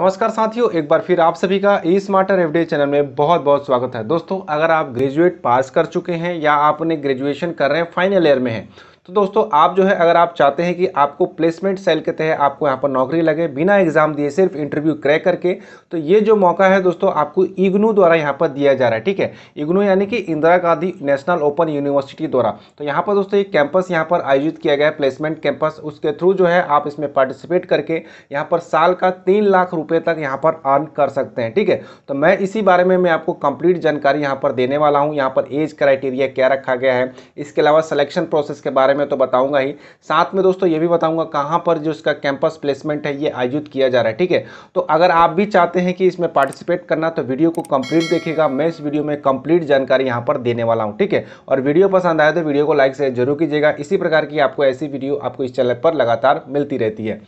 नमस्कार साथियों एक बार फिर आप सभी का ई स्मार्टर एफडे चैनल में बहुत बहुत स्वागत है दोस्तों अगर आप ग्रेजुएट पास कर चुके हैं या आपने ग्रेजुएशन कर रहे हैं फाइनल ईयर में हैं तो दोस्तों आप जो है अगर आप चाहते हैं कि आपको प्लेसमेंट सेल के तहत आपको यहाँ पर नौकरी लगे बिना एग्जाम दिए सिर्फ इंटरव्यू क्रैक करके तो ये जो मौका है दोस्तों आपको इग्नू द्वारा यहाँ पर दिया जा रहा है ठीक है इग्नू यानी कि Indira Gandhi national open university द्वारा तो यहाँ पर दोस्तों एक कैंपस यहाँ पर आयोजित किया गया है प्लेसमेंट कैंपस उसके थ्रू जो है आप इसमें पार्टिसिपेट करके यहाँ पर साल का तीन लाख रुपये तक यहाँ पर अर्न कर सकते हैं ठीक है तो मैं इसी बारे में मैं आपको कंप्लीट जानकारी यहाँ पर देने वाला हूँ यहाँ पर एज क्राइटेरिया क्या रखा गया है इसके अलावा सलेक्शन प्रोसेस के बारे में में तो बताऊंगा ही साथ में दोस्तों ये भी बताऊंगा कहाँ पर जो इसका कैंपस प्लेसमेंट है ये आयोजित किया जा रहा है ठीक है तो अगर आप भी चाहते हैं कि इसमें पार्टिसिपेट करना तो वीडियो को कंप्लीट देखेगा मैं इस वीडियो में कंप्लीट जानकारी यहाँ पर देने वाला हूँ ठीक है और वीडियो पसंद आया तो वीडियो को लाइक से जरूर कीजिएगा इसी प्रकार की आपको ऐसी वीडियो आपको इस चैनल पर लगातार मिलती रहती है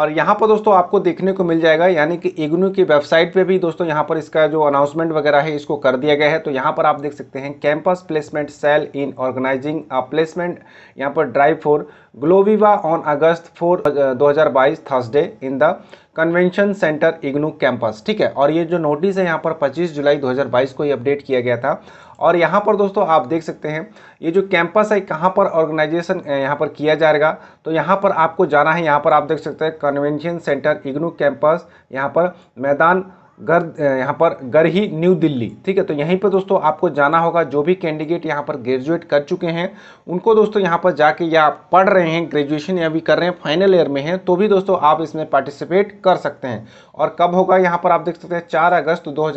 और यहाँ पर दोस्तों आपको देखने को मिल जाएगा यानी कि इग्नू की वेबसाइट पे भी दोस्तों यहाँ पर इसका जो अनाउंसमेंट वगैरह है इसको कर दिया गया है तो यहाँ पर आप देख सकते हैं campus placement cell in organising a placement यहाँ पर drive for Gloviva on August four दो हज़ार Thursday in the convention centre IGNOU campus ठीक है और ये जो नोटिस है यहाँ पर पच्चीस जुलाई दो को ये अपडेट किया गया था और यहाँ पर दोस्तों आप देख सकते हैं ये जो कैंपस है कहाँ पर ऑर्गेनाइजेशन यहाँ पर किया जाएगा तो यहाँ पर आपको जाना है यहाँ पर आप देख सकते हैं कन्वेंशन सेंटर इग्नू कैंपस यहाँ पर मैदान गर यहाँ पर गरही न्यू दिल्ली ठीक है तो यहीं पर दोस्तों आपको जाना होगा जो भी कैंडिडेट यहाँ पर ग्रेजुएट कर चुके हैं उनको दोस्तों यहाँ पर जाके या पढ़ रहे हैं ग्रेजुएशन या भी कर रहे हैं फाइनल ईयर में हैं तो भी दोस्तों आप इसमें पार्टिसिपेट कर सकते हैं और कब होगा यहाँ पर आप देख सकते हैं चार अगस्त दो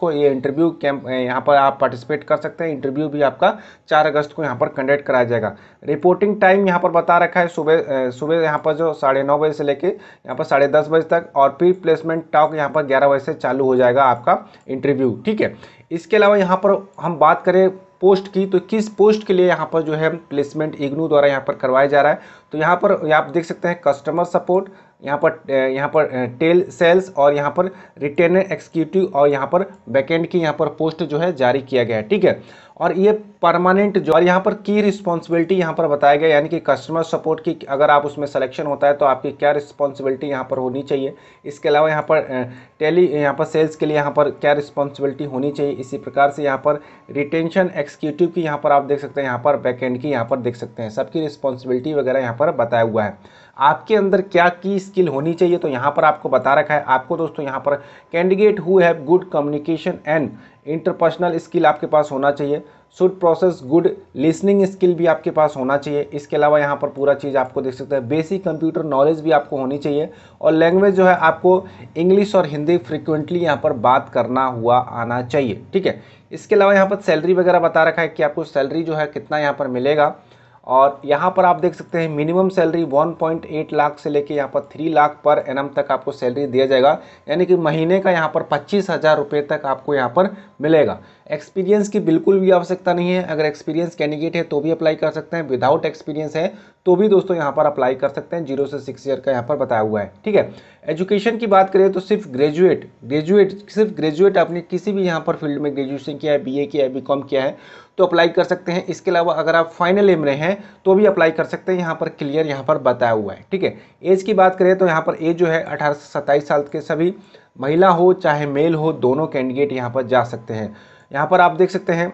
को ये इंटरव्यू कैंप यहाँ पर आप पार्टिसिपेट कर सकते हैं इंटरव्यू भी आपका चार अगस्त को यहाँ पर कंडक्ट कराया जाएगा रिपोर्टिंग टाइम यहाँ पर बता रखा है सुबह सुबह यहाँ पर जो साढ़े बजे से लेकर यहाँ पर साढ़े बजे तक और फिर प्लेसमेंट टॉक यहाँ पर ग्यारह बजे से चालू हो जाएगा आपका इंटरव्यू ठीक है इसके अलावा यहाँ पर हम बात करें पोस्ट की तो किस पोस्ट के लिए यहाँ पर जो है प्लेसमेंट इग्नू द्वारा यहाँ पर करवाया जा रहा है तो यहाँ पर आप देख सकते हैं कस्टमर सपोर्ट यहाँ पर यहाँ पर टेल सेल्स और यहाँ पर रिटेनर एक्सिक्यूटिव और यहाँ पर बैकेंड की यहाँ पर पोस्ट जो है जारी किया गया है ठीक है और ये परमानेंट जो और यहाँ पर की रिस्पॉन्सिबिलिटी यहाँ पर बताया गया यानी कि कस्टमर सपोर्ट की अगर आप उसमें सिलेक्शन होता है तो आपकी क्या रिस्पॉन्सिबिलिटी यहाँ पर होनी चाहिए इसके अलावा यहाँ पर टेली यहाँ पर सेल्स के लिए यहाँ पर क्या रिस्पॉन्सिबिलिटी होनी चाहिए इसी प्रकार से यहाँ पर रिटेंशन एक्सिक्यूटिव की यहाँ पर आप देख सकते हैं यहाँ पर बैकेंड की यहाँ पर देख सकते हैं सबकी रिस्पॉन्सिबिलिटी वगैरह यहाँ पर पर बताया हुआ है आपके अंदर क्या की स्किल होनी चाहिए तो यहाँ पर आपको बता रखा है आपको दोस्तों यहाँ पर candidate who have good communication and interpersonal skill आपके पास होना चाहिए should process good listening skill भी आपके पास होना चाहिए इसके अलावा यहाँ पर पूरा चीज़ आपको देख सकते हैं बेसिक कंप्यूटर नॉलेज भी आपको होनी चाहिए और लैंग्वेज जो है आपको इंग्लिश और हिंदी फ्रिक्वेंटली यहाँ पर बात करना हुआ आना चाहिए ठीक है इसके अलावा यहाँ पर सैलरी वगैरह बता रखा है कि आपको सैलरी जो है कितना यहाँ पर मिलेगा और यहाँ पर आप देख सकते हैं मिनिमम सैलरी 1.8 लाख से लेके यहाँ पर 3 लाख पर एन तक आपको सैलरी दिया जाएगा यानी कि महीने का यहाँ पर पच्चीस हज़ार रुपये तक आपको यहाँ पर मिलेगा एक्सपीरियंस की बिल्कुल भी आवश्यकता नहीं है अगर एक्सपीरियंस कैंडिडेट है तो भी अप्लाई कर सकते हैं विदाउट एक्सपीरियंस है तो भी दोस्तों यहाँ पर अप्लाई कर सकते हैं जीरो से सिक्स ईयर का यहाँ पर बताया हुआ है ठीक है एजुकेशन की बात करें तो सिर्फ ग्रेजुएट ग्रेजुएट सिर्फ ग्रेजुएट आपने किसी भी यहाँ पर फील्ड में ग्रेजुएशन किया है बी किया है बी किया है तो अप्लाई कर सकते हैं इसके अलावा अगर आप फाइनल एम रहे हैं तो भी अप्लाई कर सकते हैं यहाँ पर क्लियर यहाँ पर बताया हुआ है ठीक है एज की बात करें तो यहाँ पर एज जो है अठारह से सत्ताईस साल के सभी महिला हो चाहे मेल हो दोनों कैंडिडेट यहाँ पर जा सकते हैं यहाँ पर आप देख सकते हैं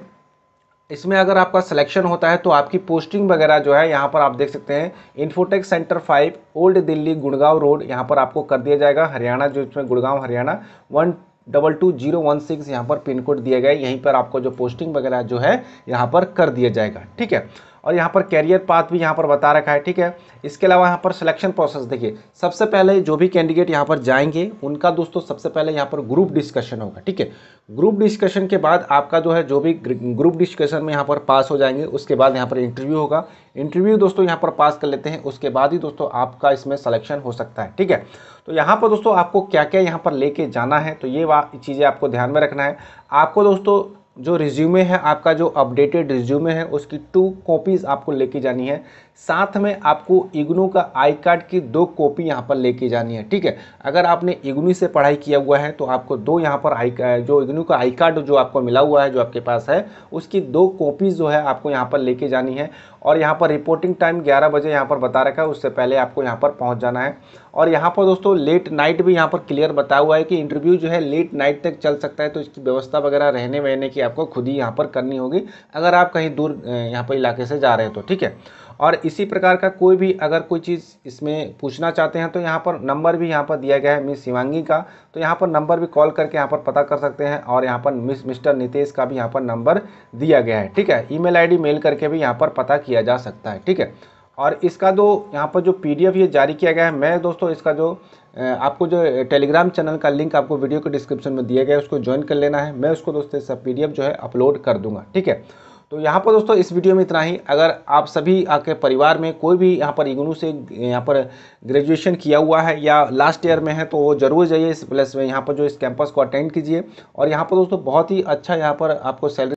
इसमें अगर आपका सिलेक्शन होता है तो आपकी पोस्टिंग वगैरह जो है यहाँ पर आप देख सकते हैं infotech centre five old Delhi Gurgaon road यहाँ पर आपको कर दिया जाएगा हरियाणा जो इसमें Gurgaon Haryana one double two zero one six यहाँ पर पिन कोड दिया गया यहीं पर आपको जो पोस्टिंग वगैरह जो है यहाँ पर कर दिया जाएगा ठीक है और यहाँ पर कैरियर पाथ भी यहाँ पर बता रखा है ठीक है इसके अलावा यहाँ पर सिलेक्शन प्रोसेस देखिए सबसे पहले जो भी कैंडिडेट यहाँ पर जाएंगे उनका दोस्तों सबसे पहले यहाँ पर ग्रुप डिस्कशन होगा ठीक है ग्रुप डिस्कशन के बाद आपका जो है जो भी ग्रुप डिस्कशन में यहाँ पर पास हो जाएंगे उसके बाद यहाँ पर इंटरव्यू होगा इंटरव्यू दोस्तों यहाँ पर पास कर लेते हैं उसके बाद ही दोस्तों आपका इसमें सलेक्शन हो सकता है ठीक है तो यहाँ पर दोस्तों आपको क्या क्या यहाँ पर लेके जाना है तो ये चीज़ें आपको ध्यान में रखना है आपको दोस्तों जो रिज्यूमे है आपका जो अपडेटेड रिज्यूमे है उसकी टू कॉपीज़ आपको लेके जानी है साथ में आपको इग्नू का आई कार्ड की दो कॉपी यहाँ पर लेके जानी है ठीक है अगर आपने इग्नू से पढ़ाई किया हुआ है तो आपको दो यहाँ पर आई जो इग्नू का आई कार्ड जो आपको मिला हुआ है जो आपके पास है उसकी दो कॉपीज़ जो है आपको यहाँ पर लेके जानी है और यहाँ पर रिपोर्टिंग टाइम 11 बजे यहाँ पर बता रखा है उससे पहले आपको यहाँ पर पहुँच जाना है और यहाँ पर दोस्तों लेट नाइट भी यहाँ पर क्लियर बताया हुआ है कि इंटरव्यू जो है लेट नाइट तक चल सकता है तो इसकी व्यवस्था वगैरह रहने वहने की आपको खुद ही यहाँ पर करनी होगी अगर आप कहीं दूर यहाँ पर इलाके से जा रहे हैं तो ठीक है और इसी प्रकार का कोई भी अगर कोई चीज़ इसमें पूछना चाहते हैं तो यहाँ पर नंबर भी यहाँ पर दिया गया है मिस शिवांगी का तो यहाँ पर नंबर भी कॉल करके यहाँ पर पता कर सकते हैं और यहाँ पर मिस मिस्टर नितेश का भी यहाँ पर नंबर दिया गया है ठीक है ई मेल मेल करके भी यहाँ पर पता किया जा सकता है ठीक है और इसका जो यहाँ पर जो पी ये जारी किया गया है मैं दोस्तों इसका जो आपको जो टेलीग्राम चैनल का लिंक आपको वीडियो के डिस्क्रिप्शन में दिया गया है उसको ज्वाइन कर लेना है मैं उसको दोस्तों इसका पी जो है अपलोड कर दूंगा ठीक है तो यहाँ पर दोस्तों इस वीडियो में इतना ही अगर आप सभी आपके परिवार में कोई भी यहाँ पर इग्नू से यहाँ पर ग्रेजुएशन किया हुआ है या लास्ट ईयर में है तो वो जरूर जाइए इस प्लस में यहाँ पर जो इस कैंपस को अटेंड कीजिए और यहाँ पर दोस्तों बहुत ही अच्छा यहाँ पर आपको सैलरी